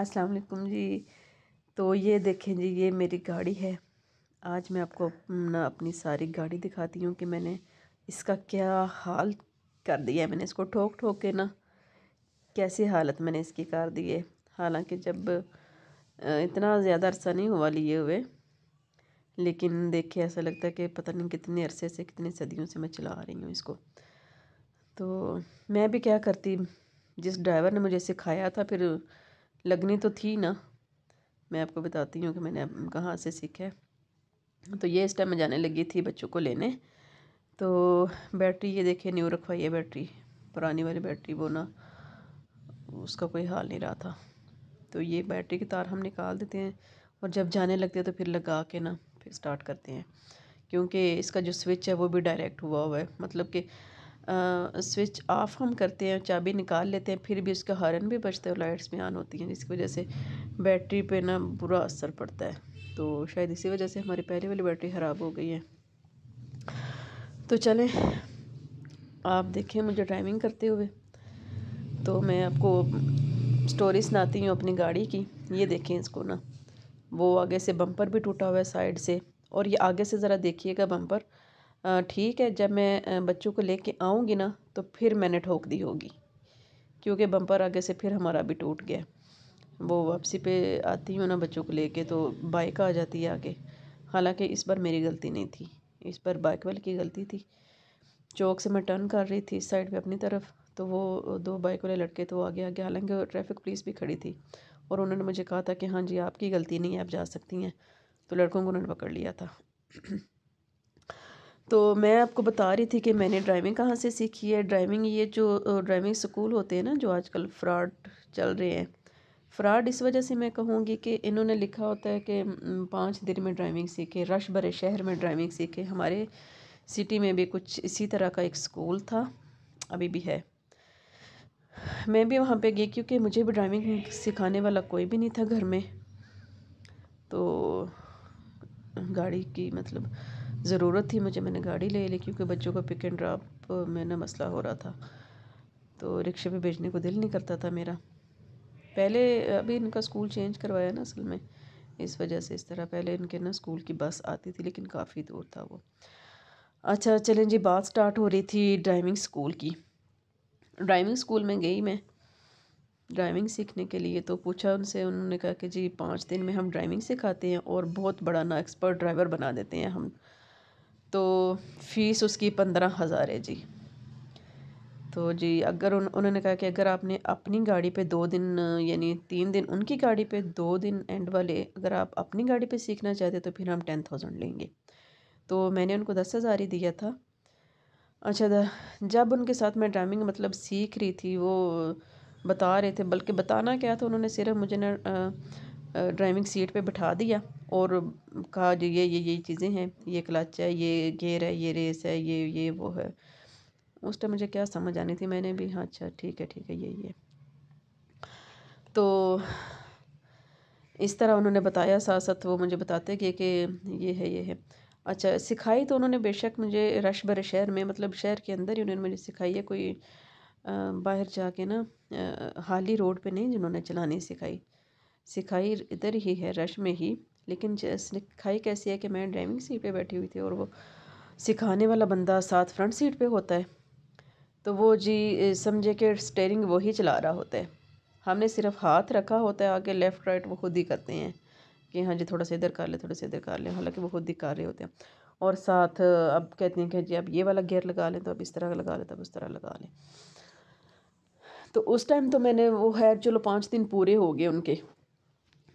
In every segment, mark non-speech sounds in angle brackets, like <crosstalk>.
अस्सलाम वालेकुम जी तो ये देखें जी ये मेरी गाड़ी है आज मैं आपको अपना अपनी सारी गाड़ी दिखाती हूँ कि मैंने इसका क्या हाल कर दिया है मैंने इसको ठोक ठोक के ना कैसी हालत मैंने इसकी कर दी है हालांकि जब इतना ज़्यादा अरसा नहीं हुआ लिए हुए लेकिन देखिए ऐसा लगता है कि पता नहीं कितने अरसे से कितनी सदियों से मैं चला रही हूँ इसको तो मैं भी क्या करती जिस ड्राइवर ने मुझे सिखाया था फिर लगनी तो थी ना मैं आपको बताती हूँ कि मैंने कहाँ से सीखा है तो ये इस टाइम मैं जाने लगी थी बच्चों को लेने तो बैटरी ये देखिए न्यू रखवाई है बैटरी पुरानी वाली बैटरी वो ना उसका कोई हाल नहीं रहा था तो ये बैटरी की तार हम निकाल देते हैं और जब जाने लगते हैं तो फिर लगा के ना फिर स्टार्ट करते हैं क्योंकि इसका जो स्विच है वो भी डायरेक्ट हुआ हुआ है मतलब कि स्विच ऑफ़ हम करते हैं चाबी निकाल लेते हैं फिर भी उसका हॉर्न भी बचता है और लाइट्स भी ऑन होती हैं जिसकी वजह से बैटरी पे ना बुरा असर पड़ता है तो शायद इसी वजह से हमारी पहले वाली बैटरी ख़राब हो गई है तो चलें आप देखें मुझे ड्राइविंग करते हुए तो मैं आपको स्टोरी सुनाती हूँ अपनी गाड़ी की ये देखें इसको ना वो आगे से बम्पर भी टूटा हुआ है साइड से और ये आगे से ज़रा देखिएगा बम्पर ठीक है जब मैं बच्चों को लेके आऊँगी ना तो फिर मैंने ठोक दी होगी क्योंकि बम्पर आगे से फिर हमारा भी टूट गया वो वापसी पे आती हूँ ना बच्चों को लेके तो बाइक आ जाती है आगे हालांकि इस बार मेरी गलती नहीं थी इस बार बाइक वाले की गलती थी चौक से मैं टर्न कर रही थी इस साइड पे अपनी तरफ तो वो दो बाइक वाले लड़के तो आगे आगे हालांकि ट्रैफिक पुलिस भी खड़ी थी और उन्होंने मुझे कहा था कि हाँ जी आपकी गलती नहीं है आप जा सकती हैं तो लड़कों को उन्होंने पकड़ लिया था तो मैं आपको बता रही थी कि मैंने ड्राइविंग कहाँ से सीखी है ड्राइविंग ये जो ड्राइविंग स्कूल होते हैं ना जो आजकल फ्रॉड चल रहे हैं फ्रॉड इस वजह से मैं कहूँगी कि इन्होंने लिखा होता है कि पाँच दिन में ड्राइविंग सीखे रश भरे शहर में ड्राइविंग सीखे हमारे सिटी में भी कुछ इसी तरह का एक स्कूल था अभी भी है मैं भी वहाँ पे गई क्योंकि मुझे भी ड्राइविंग सिखाने वाला कोई भी नहीं था घर में तो गाड़ी की मतलब ज़रूरत थी मुझे मैंने गाड़ी ले ली क्योंकि बच्चों का पिक एंड ड्रॉप में ना मसला हो रहा था तो रिक्शे पे भेजने को दिल नहीं करता था मेरा पहले अभी इनका स्कूल चेंज करवाया ना असल में इस वजह से इस तरह पहले इनके ना स्कूल की बस आती थी लेकिन काफ़ी दूर था वो अच्छा चलें जी बात स्टार्ट हो रही थी ड्राइविंग स्कूल की ड्राइविंग स्कूल में गई मैं ड्राइविंग सीखने के लिए तो पूछा उनसे उन्होंने कहा कि जी पाँच दिन में हम ड्राइविंग सिखाते हैं और बहुत बड़ा ना एक्सपर्ट ड्राइवर बना देते हैं हम तो फ़ीस उसकी पंद्रह हज़ार है जी तो जी अगर उन उन्होंने कहा कि अगर आपने अपनी गाड़ी पे दो दिन यानी तीन दिन उनकी गाड़ी पे दो दिन एंड वाले अगर आप अपनी गाड़ी पे सीखना चाहते तो फिर हम टेन थाउजेंड लेंगे तो मैंने उनको दस हज़ार ही दिया था अच्छा जब उनके साथ मैं ड्राइविंग मतलब सीख रही थी वो बता रहे थे बल्कि बताना क्या था उन्होंने सिर्फ मुझे ना ड्राइविंग सीट पे बिठा दिया और कहा जो ये ये ये चीज़ें हैं ये क्लच है ये गेयर है ये रेस है ये ये वो है उस टाइम मुझे क्या समझ आनी थी मैंने भी हाँ अच्छा ठीक है ठीक है ये ये तो इस तरह उन्होंने बताया साथ साथ वो मुझे बताते कि कि ये है ये है अच्छा सिखाई तो उन्होंने बेशक मुझे रश भरे शहर में मतलब शहर के अंदर ही उन्होंने मुझे सिखाई है कोई बाहर जाके ना हाली रोड पे नहीं जिन्होंने चलानी सिखाई सिखाई इधर ही है रश में ही लेकिन सिखाई कैसी है कि मैं ड्राइविंग सीट पे बैठी हुई थी और वो सिखाने वाला बंदा साथ फ्रंट सीट पे होता है तो वो जी समझे कि स्टेयरिंग वही चला रहा होता है हमने सिर्फ हाथ रखा होता है आगे लेफ़्ट राइट वो खुद ही करते हैं कि हाँ जी थोड़ा सा इधर कर ले थोड़ा सा इधर कर ले हालांकि वो खुद ही कर रहे होते हैं और साथ अब कहते हैं कि जी अब ये वाला गियर लगा लें तो अब इस तरह लगा लें तो अब उस तरह लगा लें तो उस टाइम तो मैंने वो है चलो पाँच दिन पूरे हो गए उनके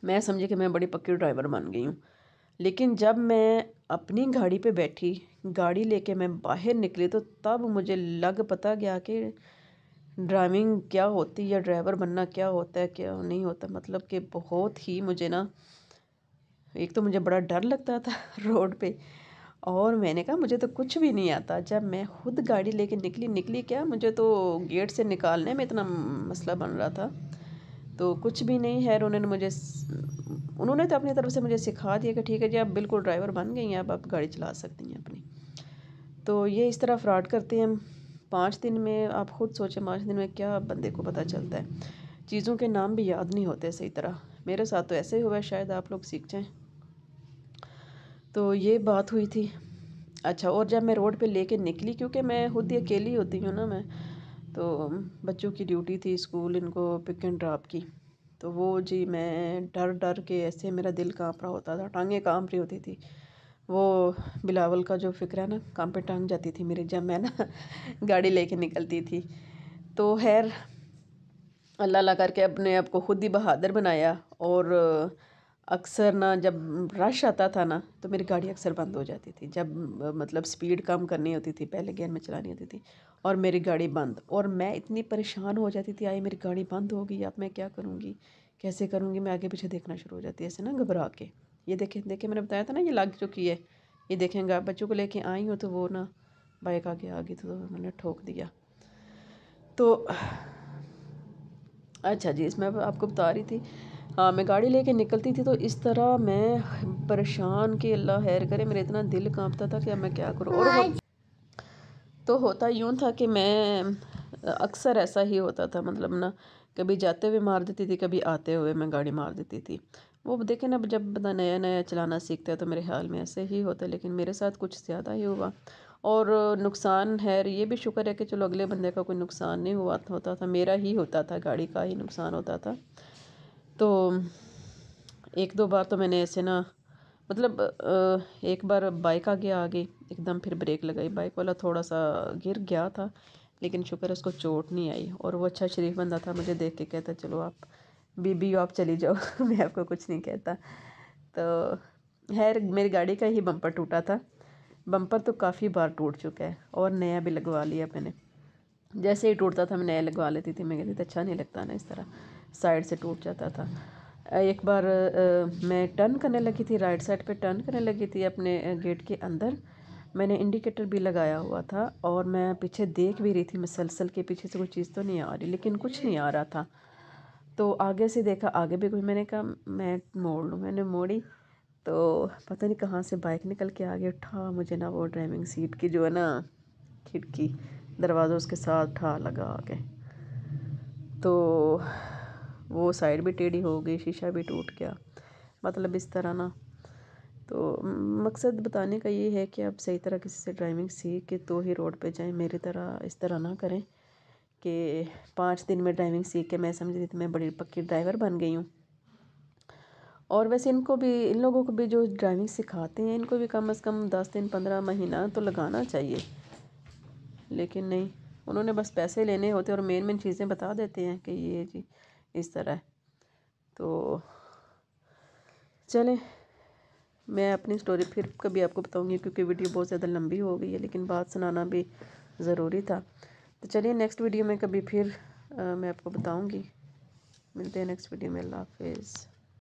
मैं समझी कि मैं बड़ी पक्की ड्राइवर बन गई हूँ लेकिन जब मैं अपनी गाड़ी पे बैठी गाड़ी लेके मैं बाहर निकली तो तब मुझे लग पता गया कि ड्राइविंग क्या होती है या ड्राइवर बनना क्या होता है क्या नहीं होता मतलब कि बहुत ही मुझे ना एक तो मुझे बड़ा डर लगता था <laughs> रोड पे और मैंने कहा मुझे तो कुछ भी नहीं आता जब मैं खुद गाड़ी लेके निकली निकली क्या मुझे तो गेट से निकालने में इतना मसला बन रहा था तो कुछ भी नहीं है उन्होंने मुझे उन्होंने तो अपनी तरफ से मुझे सिखा दिया कि ठीक है जी आप बिल्कुल ड्राइवर बन गई हैं अब आप गाड़ी चला सकती हैं अपनी तो ये इस तरह फ्रॉड करते हैं पाँच दिन में आप खुद सोचें पाँच दिन में क्या बंदे को पता चलता है चीज़ों के नाम भी याद नहीं होते सही तरह मेरे साथ तो ऐसे ही हुआ है शायद आप लोग सीख जाएँ तो ये बात हुई थी अच्छा और जब मैं रोड पे लेके निकली क्योंकि मैं खुद ही अकेली होती हूँ ना मैं तो बच्चों की ड्यूटी थी स्कूल इनको पिक एंड ड्राप की तो वो जी मैं डर डर के ऐसे मेरा दिल काँप रहा होता था टांगें काँप रही होती थी वो बिलावल का जो फ़िक्र है ना काम पे टांग जाती थी मेरी जब मैं ना <laughs> गाड़ी लेके निकलती थी तो खैर अल्लाह अल्लाह करके अपने आप को ख़ुद ही बहादुर बनाया और अक्सर ना जब रश आता था ना तो मेरी गाड़ी अक्सर बंद हो जाती थी जब मतलब स्पीड कम करनी होती थी पहले गियर में चलानी होती थी और मेरी गाड़ी बंद और मैं इतनी परेशान हो जाती थी आई मेरी गाड़ी बंद हो गई अब मैं क्या करूँगी कैसे करूँगी मैं आगे पीछे देखना शुरू हो जाती है ऐसे ना घबरा के ये देखें देखें मैंने बताया था ना ये लग चुकी है ये देखेंगे बच्चों को लेके आई हो तो वो ना बाइक आगे आ गई तो मैंने ठोक दिया तो अच्छा जी इसमें आपको बता रही थी हाँ, मैं गाड़ी लेके निकलती थी तो इस तरह मैं परेशान कि अल्लाह हैर करे मेरा इतना दिल कांपता था कि अब मैं क्या करूँ और तो होता यूँ था कि मैं अक्सर ऐसा ही होता था मतलब ना कभी जाते हुए मार देती थी कभी आते हुए मैं गाड़ी मार देती थी वो देखें ना जब बंदा नया नया चलाना सीखता है तो मेरे ख्याल में ऐसे ही होता है लेकिन मेरे साथ कुछ ज़्यादा ही हुआ और नुकसान है ये भी शुक्र है कि चलो अगले बंदे का कोई नुकसान नहीं हुआ होता था मेरा ही होता था गाड़ी का ही नुकसान होता था तो एक दो बार तो मैंने ऐसे ना मतलब एक बार बाइक आ गया आगे एकदम फिर ब्रेक लगाई बाइक वाला थोड़ा सा गिर गया था लेकिन शुक्र उसको चोट नहीं आई और वो अच्छा शरीफ बंदा था मुझे देख के कहता चलो आप बीबी आप चली जाओ <laughs> मैं आपको कुछ नहीं कहता तो खैर मेरी गाड़ी का ही बम्पर टूटा था बम्पर तो काफ़ी बार टूट चुका है और नया भी लगवा लिया मैंने जैसे ही टूटता था मैं नया लगवा लेती थी मैं कहती अच्छा नहीं लगता ना इस तरह साइड से टूट जाता था एक बार मैं टर्न करने लगी थी राइट साइड पे टर्न करने लगी थी अपने गेट के अंदर मैंने इंडिकेटर भी लगाया हुआ था और मैं पीछे देख भी रही थी मसलसल के पीछे से कोई चीज़ तो नहीं आ रही लेकिन कुछ नहीं आ रहा था तो आगे से देखा आगे भी कुछ मैंने कहा मैं मोड़ लूँ मैंने मोड़ी तो पता नहीं कहाँ से बाइक निकल के आगे उठा मुझे ना वो ड्राइविंग सीट की जो है ना खिड़की दरवाज़ा उसके साथ उठा लगा आगे तो वो साइड भी टेढ़ी हो गई शीशा भी टूट गया मतलब इस तरह ना तो मकसद बताने का ये है कि आप सही तरह किसी से ड्राइविंग सीख के तो ही रोड पे जाएं मेरी तरह इस तरह ना करें कि पाँच दिन में ड्राइविंग सीख के मैं समझ रही थी मैं बड़ी पक्की ड्राइवर बन गई हूँ और वैसे इनको भी इन लोगों को भी जो ड्राइविंग सिखाते हैं इनको भी कम अज़ कम दस दिन पंद्रह महीना तो लगाना चाहिए लेकिन नहीं उन्होंने बस पैसे लेने होते और मेन मेन चीज़ें बता देते हैं कि ये जी इस तरह तो चलें मैं अपनी स्टोरी फिर कभी आपको बताऊंगी क्योंकि वीडियो बहुत ज़्यादा लंबी हो गई है लेकिन बात सुनाना भी ज़रूरी था तो चलिए नेक्स्ट वीडियो में कभी फिर आ, मैं आपको बताऊंगी मिलते हैं नेक्स्ट वीडियो में अल्लाह हाफिज़